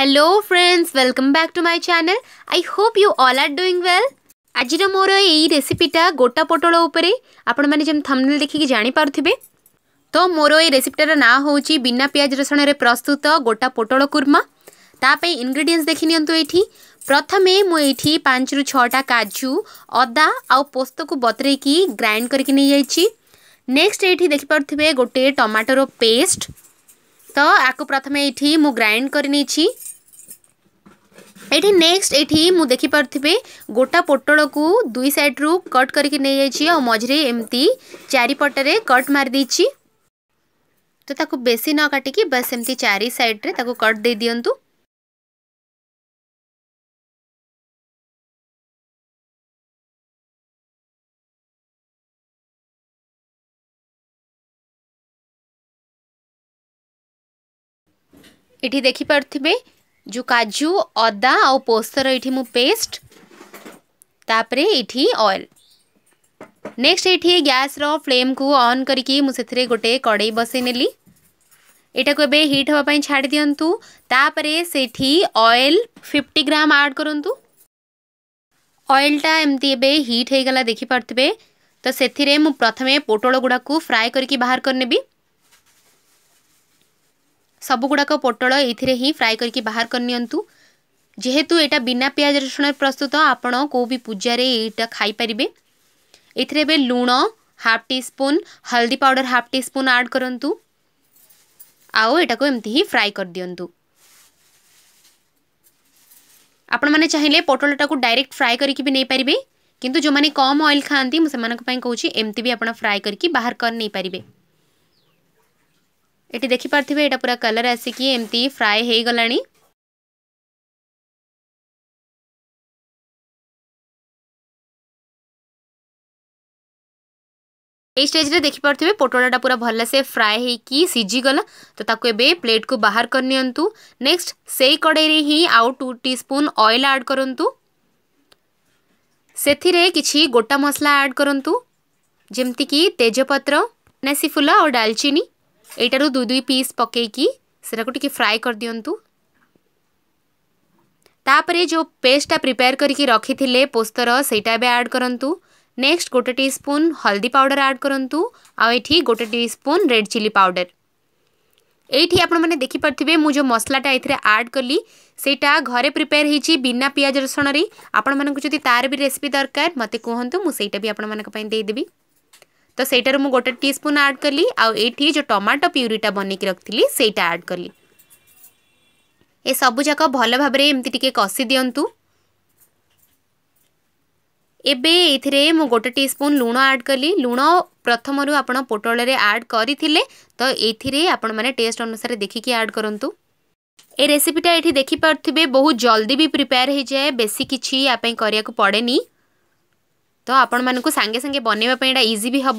hello friends welcome back to my channel I hope you all are doing well ଆଜିର ମୋର ଏଇ ରେସିପିଟା ଗୋଟା ପୋଟଳ ଉପରେ ଆପଣମାନେ ଯେମିତି ଥମ୍ନେଲ୍ ଦେଖିକି ଜାଣିପାରୁଥିବେ ତ ମୋର ଏଇ ରେସିପିଟାର ନାଁ ହେଉଛି ବିନା ପିଆଜ ରସୁଣରେ ପ୍ରସ୍ତୁତ ଗୋଟା ପୋଟଳ କୁର୍ମା ତା ପାଇଁ ଇନଗ୍ରେଡ଼ିଏଣ୍ଟସ୍ ଦେଖିନିଅନ୍ତୁ ଏଇଠି ପ୍ରଥମେ ମୁଁ ଏଇଠି ପାଞ୍ଚରୁ ଛଅଟା କାଜୁ ଅଦା ଆଉ ପୋସ୍ତକୁ ବତୁରେଇକି ଗ୍ରାଇଣ୍ଡ କରିକି ନେଇଯାଇଛି ନେକ୍ସଟ ଏଇଠି ଦେଖିପାରୁଥିବେ ଗୋଟିଏ ଟମାଟୋର ପେଷ୍ଟ ତ ଆକୁ ପ୍ରଥମେ ଏଇଠି ମୁଁ ଗ୍ରାଇଣ୍ଡ କରିନେଇଛି ଏଠି ନେକ୍ସଟ ଏଠି ମୁଁ ଦେଖିପାରୁଥିବି ଗୋଟା ପୋଟଳକୁ ଦୁଇ ସାଇଡ଼ରୁ କଟ୍ କରିକି ନେଇଯାଇଛି ଆଉ ମଝିରେ ଏମିତି ଚାରିପଟରେ କଟ୍ ମାରିଦେଇଛି ତ ତାକୁ ବେଶୀ ନ କାଟିକି ବାସ୍ ଏମିତି ଚାରି ସାଇଡ଼ରେ ତାକୁ କଟ୍ ଦେଇଦିଅନ୍ତୁ ଏଠି ଦେଖିପାରୁଥିବେ जो काजु अदा आ पोस्तर ये मु पेस्ट तापर ये ऑयल नेक्स्ट ये गैस रो फ्लेम को ऑन करके मुझे गोटे कड़ई बसईनेली यटा को हिट हाँपी छाड़ दिंतु तापर से ऑयल 50 ग्राम आड करूँ अएलटा एमती एवं हिट होगा देखिपे तो से प्रथम पोटल गुड़ाक फ्राए करके बाहर करनेबी ସବୁଗୁଡ଼ାକ ପୋଟଳ ଏଇଥିରେ ହିଁ ଫ୍ରାଏ କରିକି ବାହାର କରିନିଅନ୍ତୁ ଯେହେତୁ ଏଇଟା ବିନା ପିଆଜ ରସୁଣରେ ପ୍ରସ୍ତୁତ ଆପଣ କେଉଁ ବି ପୂଜାରେ ଏଇଟା ଖାଇପାରିବେ ଏଥିରେ ଏବେ ଲୁଣ ହାଫ୍ ଟି ସ୍ପୁନ୍ ହଳଦୀ powder half teaspoon add କରନ୍ତୁ ଆଉ ଏଇଟାକୁ ଏମିତି ହିଁ ଫ୍ରାଏ କରିଦିଅନ୍ତୁ ଆପଣମାନେ ଚାହିଁଲେ ପୋଟଳଟାକୁ ଡାଇରେକ୍ଟ ଫ୍ରାଏ କରିକି ବି ନେଇପାରିବେ କିନ୍ତୁ ଯେଉଁମାନେ କମ୍ ଅଏଲ୍ ଖାଆନ୍ତି ମୁଁ ସେମାନଙ୍କ ପାଇଁ କହୁଛି ଏମିତି ବି ଆପଣ ଫ୍ରାଏ କରିକି ବାହାର କରି ନେଇପାରିବେ ये देखिपे यहाँ पूरा कलर आसिक एमती फ्राए हो गला ये स्टेज में देखिपे पोटलटा पूरा भलसे फ्राए होगा तो ताको एबे प्लेट को बाहर करनी नेक्स्ट से कड़े ही आउ two teaspoon oil add करूँ से कि गोटा मसला आड करूँ जमती कि तेजपत्र नेसी फुला और डालचीनी এইটার দুই দুই পিস পকাইকি সেটাকে টিকি ফ্রাই করে দিও তাপরে যে পেস্টটা প্রিপেয়ার করি রক্ষি পোস্তর সেইটা এবার আড করতু নেক্সট গোটে টিস্পুন হলদি পাউডর আড করতু আঠি গোটে টিস্পুন রেড চিলি পাউডর এইটি আপনার দেখিপারে মু যে মশলাটা এর আড কলি সেইটা ঘরে প্রিপেয়ার হয়েছি বিনা পিঁয়াজ রসুণরে আপনার যদি তার বি রেসিপি দরকার মতো কুহতু মু সেইটা বি আপনার দিয়ে দেবি ତ ସେଇଟାରୁ ମୁଁ ଗୋଟେ ଟି ସ୍ପୁନ୍ ଆଡ଼୍ କଲି ଆଉ ଏଇଠି ଯେଉଁ ଟମାଟୋ ପ୍ୟୁରିଟା ବନେଇକି ରଖିଥିଲି ସେଇଟା ଆଡ଼୍ କଲି ଏ ସବୁଯାକ ଭଲ ଭାବରେ ଏମିତି ଟିକେ କଷି ଦିଅନ୍ତୁ ଏବେ ଏଇଥିରେ ମୁଁ ଗୋଟେ ଟି ସ୍ପୁନ୍ ଲୁଣ ଆଡ଼୍ କଲି ଲୁଣ ପ୍ରଥମରୁ ଆପଣ ପୋଟଳରେ ଆଡ଼୍ କରିଥିଲେ ତ ଏଇଥିରେ ଆପଣମାନେ ଟେଷ୍ଟ ଅନୁସାରେ ଦେଖିକି ଆଡ଼୍ କରନ୍ତୁ ଏ ରେସିପିଟା ଏଠି ଦେଖିପାରୁଥିବେ ବହୁତ ଜଲ୍ଦି ବି ପ୍ରିପେୟାର ହୋଇଯାଏ ବେଶୀ କିଛି ୟା ପାଇଁ କରିବାକୁ ପଡ଼େନି तो आपण मैं सांगे सांगे बनवाई इजी भी हम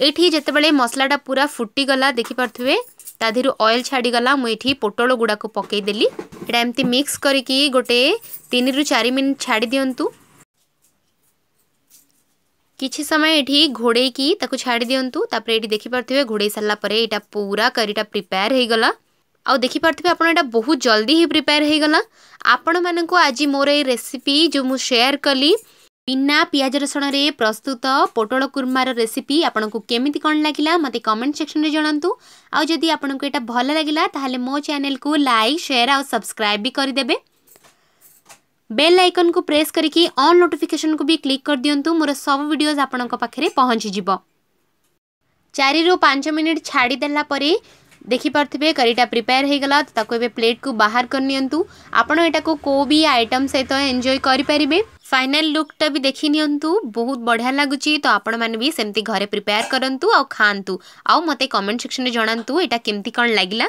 ये जितेबाला मसलाटा पूरा फुटिगला देखिपे ताधर अएल छाड़गला मुझे पोट गुड़ाक पकईदेली यहाँ एमती मिक्स करके गोटे तीन रु चार मिनिट छाड़ी दिंतु कि समय ये घोड़े की छाड़ दिंतु तापर ये देखिपे घोड़े सारापर यहाँ पूरा करीटा प्रिपेयर हो गला आउ देखिपे आपड़ा बहुत जल्दी ही प्रिपेयर होगला आपण मानक आज मोर ये रेसीपी जो मुझे सेयार कली ବିନା ପିଆଜ ରସୁଣରେ ପ୍ରସ୍ତୁତ ପୋଟଳ କୁର୍ମାର ରେସିପି ଆପଣଙ୍କୁ କେମିତି କ'ଣ ଲାଗିଲା ମୋତେ କମେଣ୍ଟ ସେକ୍ସନରେ ଜଣାନ୍ତୁ ଆଉ ଯଦି ଆପଣଙ୍କୁ ଏଇଟା ଭଲ ଲାଗିଲା ତାହେଲେ ମୋ ଚ୍ୟାନେଲକୁ ଲାଇକ୍ ସେୟାର ଆଉ ସବସ୍କ୍ରାଇବ୍ ବି କରିଦେବେ ବେଲ୍ ଆଇକନ୍କୁ ପ୍ରେସ୍ କରିକି ଅନ୍ ନୋଟିଫିକେସନ୍କୁ ବି କ୍ଲିକ୍ କରିଦିଅନ୍ତୁ ମୋର ସବୁ ଭିଡ଼ିଓଜ୍ ଆପଣଙ୍କ ପାଖରେ ପହଞ୍ଚିଯିବ ଚାରିରୁ ପାଞ୍ଚ ମିନିଟ୍ ଛାଡ଼ିଦେଲା ପରେ ଦେଖିପାରୁଥିବେ କରିଟା ପ୍ରିପେୟାର ହୋଇଗଲା ତ ତାକୁ ଏବେ ପ୍ଲେଟ୍କୁ ବାହାର କରିନିଅନ୍ତୁ ଆପଣ ଏଟାକୁ କେଉଁ ବି ଆଇଟମ୍ ସହିତ ଏନ୍ଜୟ କରିପାରିବେ ଫାଇନାଲ୍ ଲୁକ୍ଟା ବି ଦେଖିନିଅନ୍ତୁ ବହୁତ ବଢ଼ିଆ ଲାଗୁଛି ତ ଆପଣମାନେ ବି ସେମିତି ଘରେ ପ୍ରିପେୟାର କରନ୍ତୁ ଆଉ ଖାଆନ୍ତୁ ଆଉ ମୋତେ କମେଣ୍ଟ ସେକ୍ସନରେ ଜଣାନ୍ତୁ ଏଇଟା କେମିତି କ'ଣ ଲାଗିଲା